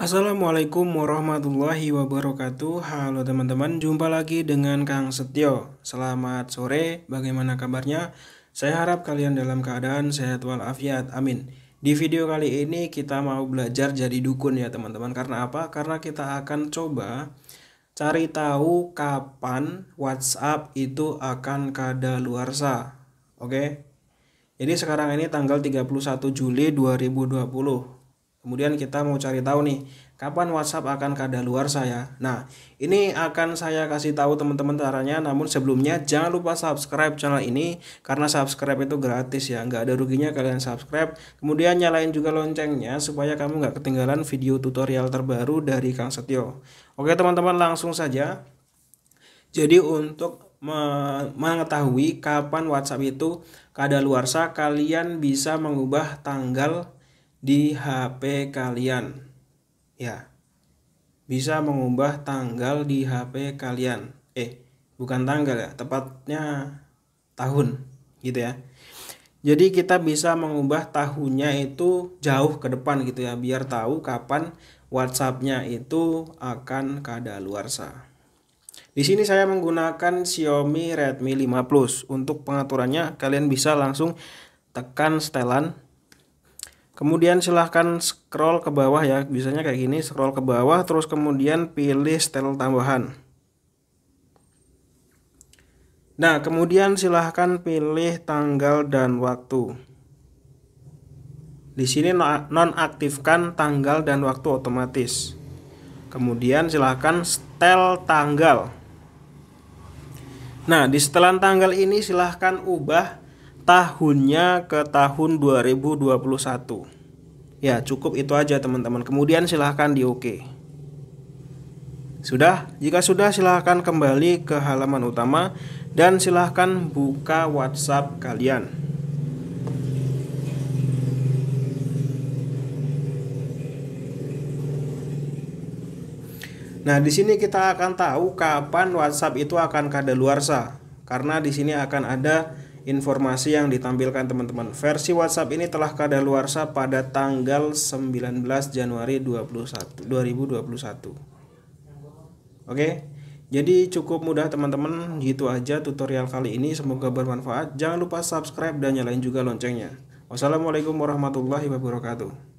Assalamualaikum warahmatullahi wabarakatuh Halo teman-teman, jumpa lagi dengan Kang Setio Selamat sore, bagaimana kabarnya? Saya harap kalian dalam keadaan sehat walafiat, amin Di video kali ini kita mau belajar jadi dukun ya teman-teman Karena apa? Karena kita akan coba cari tahu kapan WhatsApp itu akan kada luarsa Oke? Jadi sekarang ini tanggal 31 Juli 2020 Kemudian kita mau cari tahu nih, kapan WhatsApp akan luar saya. Nah, ini akan saya kasih tahu teman-teman caranya, namun sebelumnya jangan lupa subscribe channel ini karena subscribe itu gratis ya, nggak ada ruginya kalian subscribe. Kemudian nyalain juga loncengnya supaya kamu nggak ketinggalan video tutorial terbaru dari Kang Setio. Oke teman-teman langsung saja. Jadi untuk mengetahui kapan WhatsApp itu kadaluarsa, kalian bisa mengubah tanggal di HP kalian. Ya. Bisa mengubah tanggal di HP kalian. Eh, bukan tanggal ya, tepatnya tahun gitu ya. Jadi kita bisa mengubah tahunnya itu jauh ke depan gitu ya, biar tahu kapan WhatsApp-nya itu akan kadaluarsa. Di sini saya menggunakan Xiaomi Redmi 5 Plus. Untuk pengaturannya kalian bisa langsung tekan setelan Kemudian silahkan scroll ke bawah ya, biasanya kayak gini, scroll ke bawah, terus kemudian pilih style tambahan. Nah, kemudian silahkan pilih tanggal dan waktu. Di sini nonaktifkan tanggal dan waktu otomatis. Kemudian silahkan setel tanggal. Nah, di setelan tanggal ini silahkan ubah tahunnya ke tahun 2021. Ya, cukup itu aja teman-teman. Kemudian silahkan di OK. Sudah? Jika sudah silahkan kembali ke halaman utama dan silahkan buka WhatsApp kalian. Nah, di sini kita akan tahu kapan WhatsApp itu akan kadaluarsa karena di sini akan ada informasi yang ditampilkan teman-teman. Versi WhatsApp ini telah kadaluarsa pada tanggal 19 Januari 21, 2021. Oke. Jadi cukup mudah teman-teman, gitu aja tutorial kali ini semoga bermanfaat. Jangan lupa subscribe dan nyalain juga loncengnya. Wassalamualaikum warahmatullahi wabarakatuh.